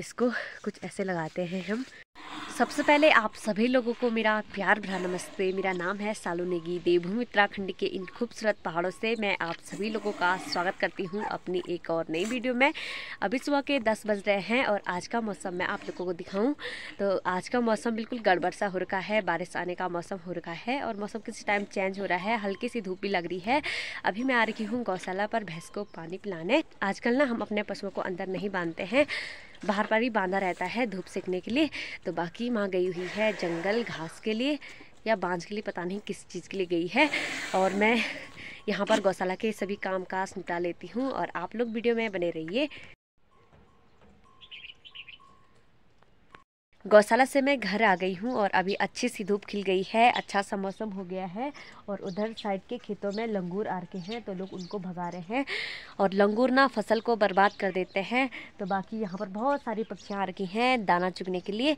इसको कुछ ऐसे लगाते हैं हम सबसे पहले आप सभी लोगों को मेरा प्यार भरा नमस्ते मेरा नाम है सालू नेगी देवभूमि उत्तराखंड के इन खूबसूरत पहाड़ों से मैं आप सभी लोगों का स्वागत करती हूँ अपनी एक और नई वीडियो में अभी सुबह के 10 बज रहे हैं और आज का मौसम मैं आप लोगों को दिखाऊँ तो आज का मौसम बिल्कुल गड़बड़ सा हो रखा है बारिश आने का मौसम हो रखा है और मौसम किसी टाइम चेंज हो रहा है हल्की सी धूप भी लग रही है अभी मैं आ रही हूँ गौशाला पर भैंस को पानी पिलाने आजकल ना हम अपने पशुओं को अंदर नहीं बांधते हैं बाहर पर ही बांधा रहता है धूप सेकने के लिए तो बाकी माँ गई हुई है जंगल घास के लिए या बांझ के लिए पता नहीं किस चीज़ के लिए गई है और मैं यहाँ पर गौशाला के सभी काम काज निपटा लेती हूँ और आप लोग वीडियो में बने रहिए गौशाला से मैं घर आ गई हूँ और अभी अच्छी सी धूप खिल गई है अच्छा सा मौसम हो गया है और उधर साइड के खेतों में लंगूर आ रखे हैं तो लोग उनको भगा रहे हैं और लंगूर ना फसल को बर्बाद कर देते हैं तो बाकी यहाँ पर बहुत सारी पक्षियाँ आ रखी हैं दाना चुगने के लिए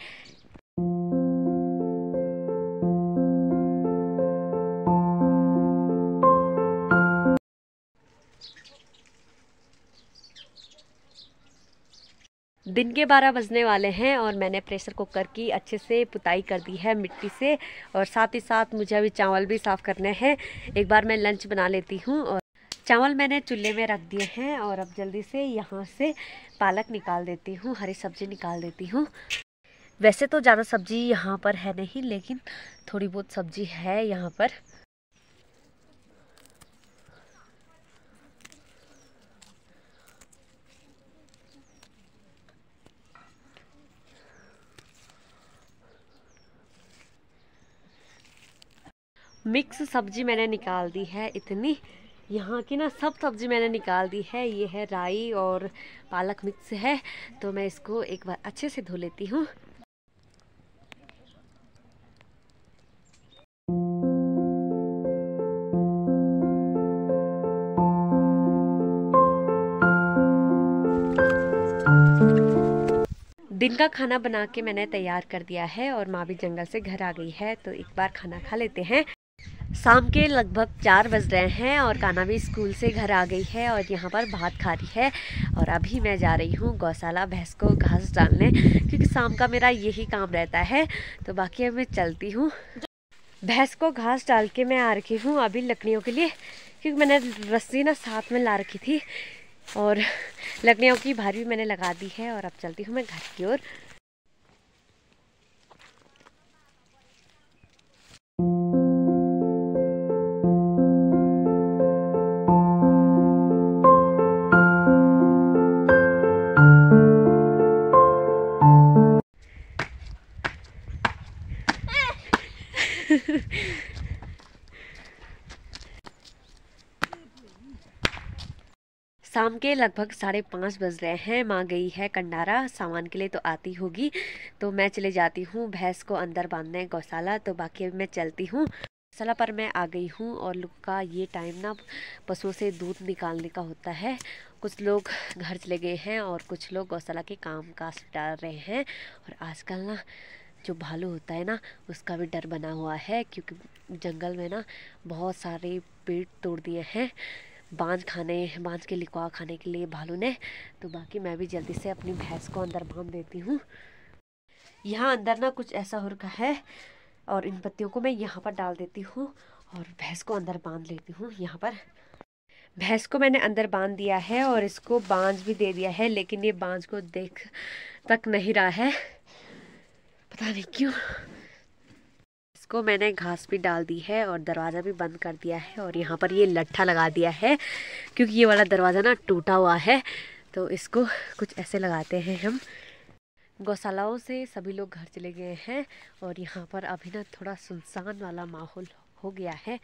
दिन के बारह बजने वाले हैं और मैंने प्रेशर कुकर की अच्छे से पुताई कर दी है मिट्टी से और साथ ही साथ मुझे अभी चावल भी साफ़ करने हैं एक बार मैं लंच बना लेती हूँ और चावल मैंने चूल्हे में रख दिए हैं और अब जल्दी से यहाँ से पालक निकाल देती हूँ हरी सब्ज़ी निकाल देती हूँ वैसे तो ज़्यादा सब्ज़ी यहाँ पर है नहीं लेकिन थोड़ी बहुत सब्ज़ी है यहाँ पर मिक्स सब्जी मैंने निकाल दी है इतनी यहाँ की ना सब सब्जी मैंने निकाल दी है ये है राई और पालक मिक्स है तो मैं इसको एक बार अच्छे से धो लेती हूँ दिन का खाना बना के मैंने तैयार कर दिया है और माँ भी जंगल से घर आ गई है तो एक बार खाना खा लेते हैं शाम के लगभग चार बज रहे हैं और काना भी स्कूल से घर आ गई है और यहाँ पर भात खा रही है और अभी मैं जा रही हूँ गौशाला भैंस को घास डालने क्योंकि शाम का मेरा यही काम रहता है तो बाकी अब मैं चलती हूँ भैंस को घास डाल के मैं आ रखी हूँ अभी लकड़ियों के लिए क्योंकि मैंने रस्सी ना साथ में ला रखी थी और लकड़ियों की भारी मैंने लगा दी है और अब चलती हूँ मैं घर की ओर शाम के लगभग साढ़े पाँच बज रहे हैं माँ गई है कंडारा सामान के लिए तो आती होगी तो मैं चले जाती हूँ भैंस को अंदर बांधने गौशाला तो बाकी अभी मैं चलती हूँ गौशाला पर मैं आ गई हूँ और लोग का ये टाइम ना पशुओं से दूध निकालने का होता है कुछ लोग घर चले गए हैं और कुछ लोग गौशाला के काम काज डाल रहे हैं और आजकल ना जो भालू होता है ना उसका भी डर बना हुआ है क्योंकि जंगल में ना बहुत सारे पेड़ तोड़ दिए हैं बांझ खाने बांझ के लिकवा खाने के लिए भालू ने तो बाकी मैं भी जल्दी से अपनी भैंस को अंदर बांध देती हूँ यहाँ अंदर ना कुछ ऐसा हो रखा है और इन पत्तियों को मैं यहाँ पर डाल देती हूँ और भैंस को अंदर बांध लेती हूँ यहाँ पर भैंस को मैंने अंदर बांध दिया है और इसको बांझ भी दे दिया है लेकिन ये बांझ को देख तक नहीं रहा है पता नहीं क्यों इसको मैंने घास भी डाल दी है और दरवाज़ा भी बंद कर दिया है और यहाँ पर ये लट्ठा लगा दिया है क्योंकि ये वाला दरवाज़ा ना टूटा हुआ है तो इसको कुछ ऐसे लगाते हैं हम गौशालाओं से सभी लोग घर चले गए हैं और यहाँ पर अभी ना थोड़ा सुनसान वाला माहौल हो गया है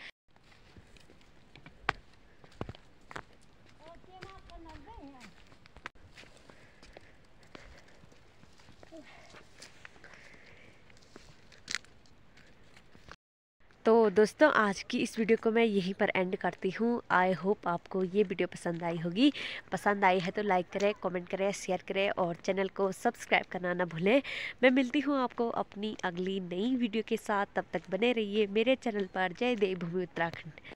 तो दोस्तों आज की इस वीडियो को मैं यहीं पर एंड करती हूँ आई होप आपको ये वीडियो पसंद आई होगी पसंद आई है तो लाइक करें कमेंट करें शेयर करें और चैनल को सब्सक्राइब करना ना भूलें मैं मिलती हूँ आपको अपनी अगली नई वीडियो के साथ तब तक बने रहिए मेरे चैनल पर जय देव भूमि उत्तराखंड